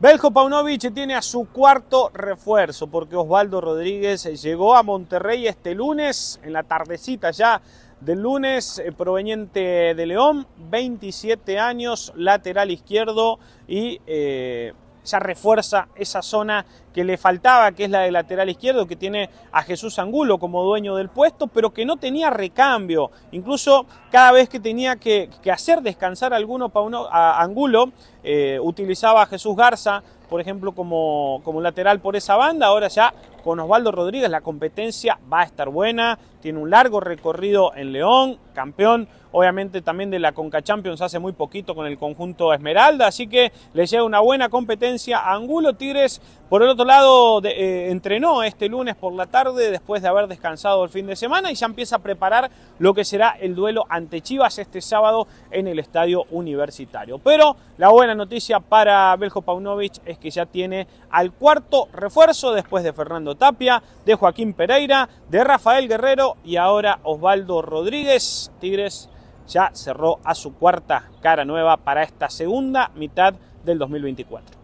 Beljo Paunovic tiene a su cuarto refuerzo porque Osvaldo Rodríguez eh, llegó a Monterrey este lunes, en la tardecita ya del lunes, eh, proveniente de León, 27 años, lateral izquierdo y eh, ya refuerza esa zona que le faltaba, que es la de lateral izquierdo, que tiene a Jesús Angulo como dueño del puesto, pero que no tenía recambio. Incluso cada vez que tenía que, hacer descansar a alguno a Angulo, eh, utilizaba a Jesús Garza, por ejemplo, como, como lateral por esa banda. Ahora ya con Osvaldo Rodríguez la competencia va a estar buena, tiene un largo recorrido en León, campeón, obviamente también de la Conca Champions hace muy poquito con el conjunto Esmeralda, así que le llega una buena competencia a Angulo Tigres. Por el otro lado, eh, entrenó este lunes por la tarde después de haber descansado el fin de semana y ya empieza a preparar lo que será el duelo ante Chivas este sábado en el Estadio Universitario. Pero la buena noticia para Beljo Paunovic es que ya tiene al cuarto refuerzo después de Fernando Tapia, de Joaquín Pereira, de Rafael Guerrero y ahora Osvaldo Rodríguez Tigres. ya cerró a su cuarta cara nueva para esta segunda mitad del 2024.